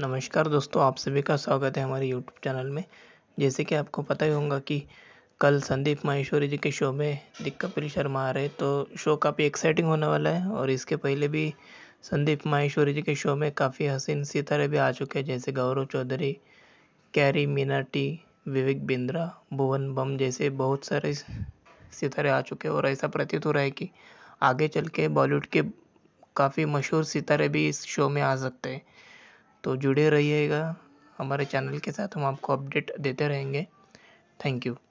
नमस्कार दोस्तों आप सभी का स्वागत है हमारे यूट्यूब चैनल में जैसे कि आपको पता ही होगा कि कल संदीप माहेश्वरी जी के शो में दिक कपिल शर्मा आ रहे तो शो काफ़ी एक्साइटिंग होने वाला है और इसके पहले भी संदीप माहेश्वरी जी के शो में काफ़ी हसीन सितारे भी आ चुके हैं जैसे गौरव चौधरी कैरी मीनाटी विवेक बिंद्रा भुवन बम जैसे बहुत सारे सितारे आ चुके हैं और ऐसा प्रतीत हो रहा है कि आगे चल के बॉलीवुड के काफ़ी मशहूर सितारे भी इस शो में आ सकते हैं तो जुड़े रहिएगा हमारे चैनल के साथ हम आपको अपडेट देते रहेंगे थैंक यू